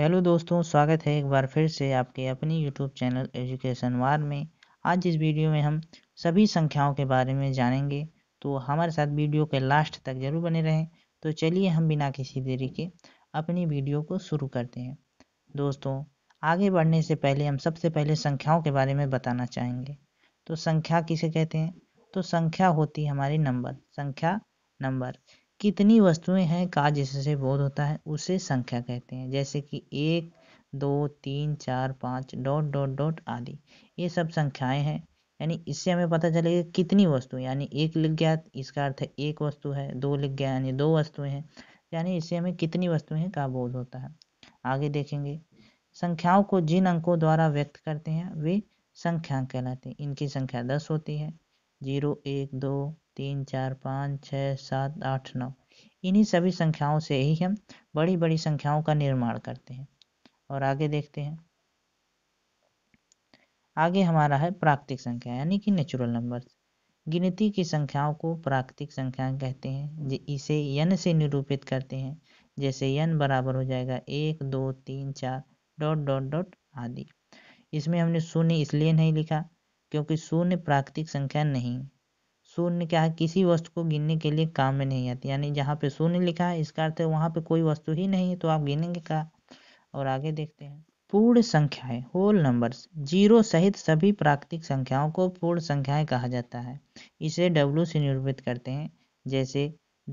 Hello दोस्तों स्वागत है एक बार फिर से आपके अपनी यूट्यूब चैनल एजुकेशन वार में आज इस वीडियो में हम सभी संख्याओं के बारे में जानेंगे तो हमारे साथ वीडियो के लास्ट तक जरूर बने रहें तो चलिए हम बिना किसी देरी के अपनी वीडियो को शुरू करते हैं दोस्तों आगे बढ़ने से पहले हम सबसे पहले संख्याओं के बारे में बताना चाहेंगे तो संख्या किसे कहते हैं तो संख्या होती है हमारी नंबर संख्या नंबर कितनी वस्तुएं हैं का जिससे बोध होता है उसे संख्या कहते हैं जैसे कि एक दो तीन चार पाँच डॉट डॉट डॉट आदि ये सब संख्याएं हैं यानी इससे हमें पता चलेगा कितनी वस्तु यानी एक लिख गया तो इसका अर्थ है एक वस्तु है दो लिख गया यानी दो वस्तुएं हैं यानी इससे हमें कितनी वस्तुएं हैं का बोध होता है आगे देखेंगे संख्याओं को जिन अंकों द्वारा व्यक्त करते हैं वे संख्या कहलाते हैं इनकी संख्या दस होती है जीरो एक दो तीन चार पाँच छः सात आठ नौ इन्हीं सभी संख्याओं से ही हम बड़ी बड़ी संख्याओं का निर्माण करते हैं और आगे देखते हैं आगे हमारा है प्राकृतिक संख्या यानी कि नेचुरल नंबर गिनती की संख्याओं को प्राकृतिक संख्या कहते हैं इसे यन से निरूपित करते हैं जैसे यन बराबर हो जाएगा एक दो तीन चार डॉट डॉट डॉट आदि इसमें हमने शून्य इसलिए नहीं लिखा क्योंकि शून्य प्राकृतिक संख्या नहीं शून्य क्या है किसी वस्तु को गिनने के लिए काम में नहीं आती यानी जहाँ पे शून्य लिखा है इसका अर्थ है वहाँ पे कोई वस्तु ही नहीं है तो आप गिनेंगे क्या और आगे देखते हैं पूर्ण संख्याएं होल नंबर्स जीरो सहित सभी प्राकृतिक संख्याओं को पूर्ण संख्याएं कहा जाता है इसे डब्लू से निरूपित करते हैं जैसे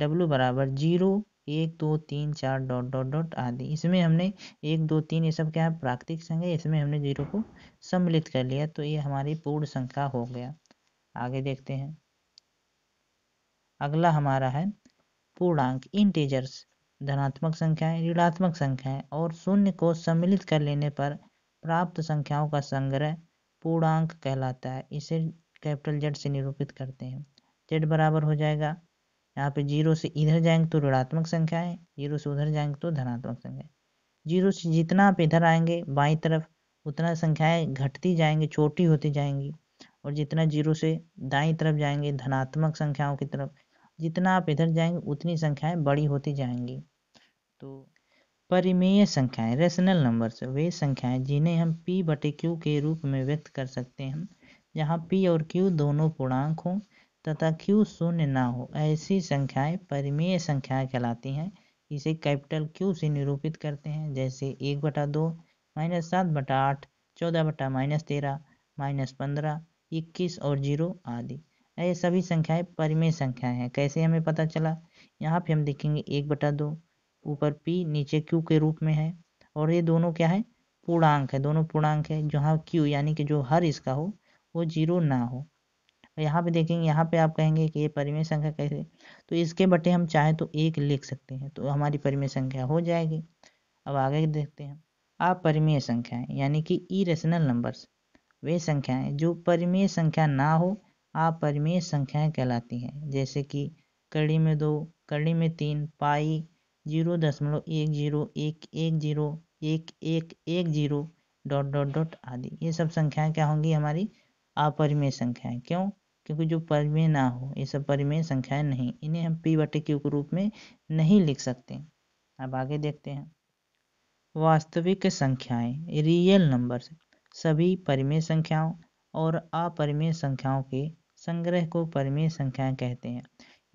डब्लू बराबर जीरो एक दो तीन चार डॉट डॉट डॉट आदि इसमें हमने एक दो तीन ये सब क्या है प्राकृतिक संख्या इसमें हमने जीरो को सम्मिलित कर लिया तो ये हमारी पूर्ण संख्या हो गया आगे देखते हैं अगला हमारा है पूर्णांक इंटीजर्स धनात्मक संख्याएं ऋणात्मक संख्याएं और शून्य को सम्मिलित कर लेने पर प्राप्त संख्याओं का संग्रह पूर्णांक कहलाता है इसे कैपिटल जेड से निरूपित करते हैं जेड बराबर हो जाएगा यहाँ पे जीरो से इधर जाएंगे तो ऋणात्मक संख्या है जीरो से उधर जाएंगे तो धनात्मक संख्या जीरो से जितना आप इधर आएंगे बाई तरफ उतना संख्याएं घटती जाएंगी छोटी होती जाएंगी और जितना जीरो से दाई तरफ जाएंगे धनात्मक संख्याओं की तरफ जितना आप इधर जाएंगे उतनी संख्याएं बड़ी होती जाएंगी तो परिमेय संख्याएं रेशनल नंबर्स वे संख्याएं जिन्हें हम p बटे क्यू के रूप में व्यक्त कर सकते हैं जहाँ p और q दोनों पूर्णांक हों तथा q शून्य ना हो ऐसी संख्याएं परिमेय संख्याएं कहलाती हैं इसे कैपिटल Q से निरूपित करते हैं जैसे एक बटा दो माइनस सात बटा आठ चौदह बटा माइनस तेरह माइनस पंद्रह इक्कीस और जीरो आदि ये सभी संख्याएं परिमेय संख्याएं हैं कैसे हमें पता चला यहाँ पे हम देखेंगे एक बटा दो ऊपर पी नीचे क्यू के रूप में है और ये दोनों क्या है पूर्णांक है दोनों पूर्णांक है जहाँ क्यू यानी कि जो हर इसका हो वो जीरो ना हो यहाँ पे देखेंगे यहाँ पे आप कहेंगे कि ये परिमेय संख्या कैसे तो इसके बटे हम चाहे तो एक लिख सकते हैं तो हमारी परिमेय संख्या हो जाएगी अब आगे देखते हैं आप परिमेय संख्याएं यानी कि ई रेशनल नंबर्स वे संख्याएं जो परिमेय संख्या ना हो अपरिमेय संख्याएं कहलाती हैं। जैसे कि कड़ी में दो कड़ी में तीन पाई जीरो दशमलव एक जीरो एक एक जीरो एक एक एक जीरो डॉट डॉट डॉट आदि ये सब संख्याएं क्या होंगी हमारी अपरिमेय संख्याएं क्यों क्योंकि जो परिमेय ना हो ये सब परिमेय संख्याएं नहीं इन्हें हम पी बटे क्यू के रूप में नहीं लिख सकते अब आगे देखते हैं वास्तविक संख्याएं रियल नंबर्स सभी परिमेय संख्याओं और अपरिमेय संख्याओं के संग्रह को परिमेय संख्याएं कहते हैं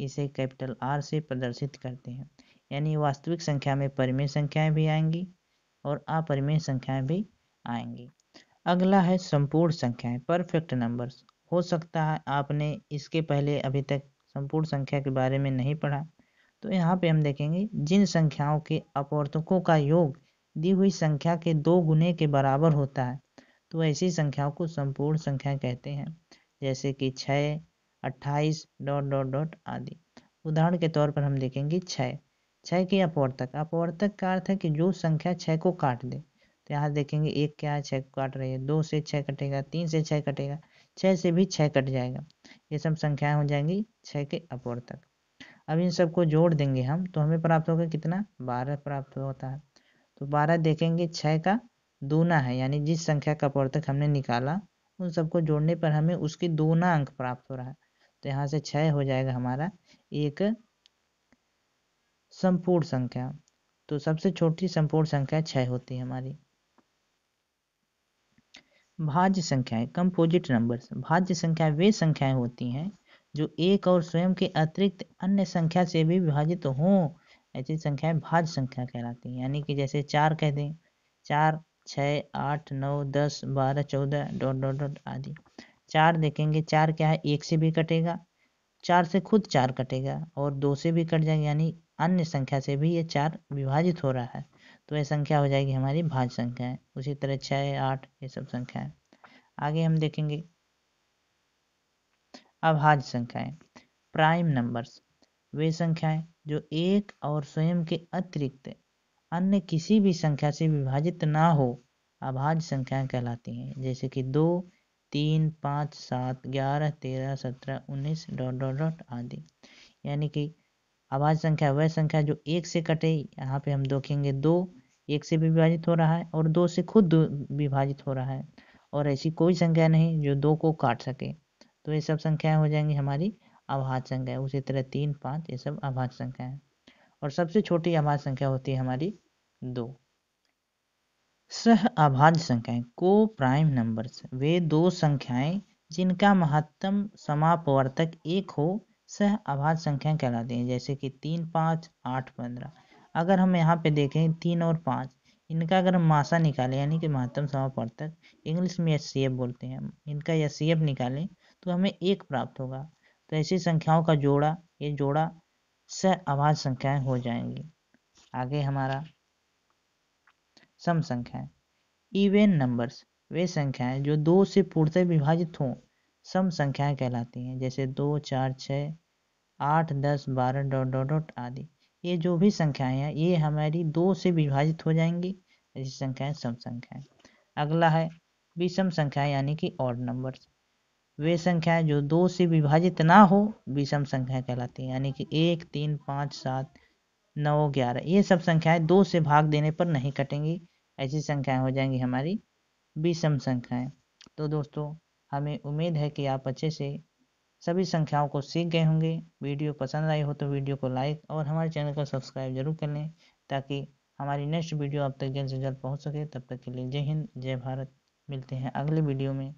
इसे कैपिटल आर से प्रदर्शित करते हैं यानी वास्तविक संख्या में परिमेय संख्याएं भी आएंगी और अपरिमेय संख्याएं भी आएंगी अगला है संपूर्ण संख्याएं परफेक्ट नंबर्स हो सकता है आपने इसके पहले अभी तक संपूर्ण संख्या के बारे में नहीं पढ़ा तो यहाँ पे हम देखेंगे जिन संख्याओं के अपवर्तकों का योग दी हुई संख्या के दो गुने के बराबर होता है तो ऐसी संख्याओं को संपूर्ण संख्या कहते हैं जैसे कि छः अट्ठाईस डॉट डॉट डॉट आदि उदाहरण के तौर पर हम देखेंगे छः छः की अपवर्तक अपवर्तक का अर्थ है कि जो संख्या छः को काट दे तो यहाँ देखेंगे एक क्या है छः को काट रही है दो से छः कटेगा तीन से छः कटेगा छः से भी छः कट जाएगा ये सब संख्याएं हो जाएंगी छः के अपवर्तक अब इन सबको जोड़ देंगे हम तो हमें प्राप्त होगा कितना बारह प्राप्त होता है तो बारह देखेंगे छः का दूना है यानी जिस संख्या का अपवर्तक हमने निकाला उन सबको जोड़ने पर हमें उसकी दूना अंक प्राप्त हो रहा है तो यहाँ से छः हो जाएगा हमारा एक संपूर्ण संख्या तो सबसे छोटी संपूर्ण संख्या छः होती है हमारी भाज्य संख्याएं कंपोजिट नंबर्स भाज्य संख्याएं वे संख्याएं होती हैं जो एक और स्वयं के अतिरिक्त अन्य संख्या से भी विभाजित तो हों ऐसी संख्याएं भाज्य संख्या कहलाती हैं यानी कि जैसे चार कह दें चार छः आठ नौ दस बारह चौदह डॉट डॉट डॉट आदि चार देखेंगे चार क्या है एक से भी कटेगा चार से खुद चार कटेगा और दो से भी कट जाएगा यानी अन्य संख्या से भी ये चार विभाजित हो रहा है तो ये संख्या हो जाएगी हमारी संख्या है उसी तरह छः आठ ये सब संख्या है आगे हम देखेंगे अभाज्य संख्याएं प्राइम नंबर्स वे संख्याएं जो एक और स्वयं के अतिरिक्त अन्य किसी भी संख्या से विभाजित ना हो अभाज्य संख्याएं कहलाती हैं जैसे कि दो तीन पाँच सात ग्यारह तेरह सत्रह उन्नीस डॉट डॉट डॉट आदि यानी कि अभाज्य संख्या वह संख्या जो एक से कटे यहाँ पे हम देखेंगे दो एक से विभाजित हो रहा है और दो से खुद विभाजित हो रहा है और ऐसी कोई संख्या नहीं जो दो को काट सके तो ये सब संख्याएं हो जाएंगी हमारी अभाज्य संख्या उसी तरह तीन पाँच ये सब अभाज्य संख्या है और सबसे छोटी अभाज्य संख्या होती है हमारी दो सह अभाज्य संख्याएं को प्राइम नंबर्स वे दो संख्याएं जिनका महत्तम समापवर्तक एक हो सह अभाज्य संख्याएं कहलाती हैं जैसे कि तीन पाँच आठ पंद्रह अगर हम यहाँ पे देखें तीन और पाँच इनका अगर हम मासा निकालें यानी कि महत्तम समापवर्तक इंग्लिश में एस बोलते हैं इनका एस निकालें तो हमें एक प्राप्त होगा तो ऐसी संख्याओं का जोड़ा ये जोड़ा सह अभाज्य संख्याएं हो जाएंगी आगे हमारा सम संख्याएं इवेन नंबर्स वे संख्याएं जो दो से पूर्णतः विभाजित हों सम संख्याएं कहलाती हैं जैसे दो चार छः आठ दस बारह डॉट डॉट डॉट आदि ये जो भी संख्याएं हैं ये हमारी दो से विभाजित हो जाएंगी ऐसी संख्याएं सम संख्याएं अगला है विषम संख्याएं यानी कि ऑड नंबर्स वे संख्याएं जो दो से विभाजित ना हो विषम संख्याएं कहलाती हैं यानी कि एक तीन पाँच सात नौ ग्यारह ये सब संख्याएं दो से भाग देने पर नहीं कटेंगी ऐसी संख्याएं हो जाएंगी हमारी विषम संख्याएं तो दोस्तों हमें उम्मीद है कि आप अच्छे से सभी संख्याओं को सीख गए होंगे वीडियो पसंद आई हो तो वीडियो को लाइक और हमारे चैनल को सब्सक्राइब जरूर कर लें ताकि हमारी नेक्स्ट वीडियो आप तक जल्द से जल्द पहुँच सके तब तक के लिए जय हिंद जय भारत मिलते हैं अगले वीडियो में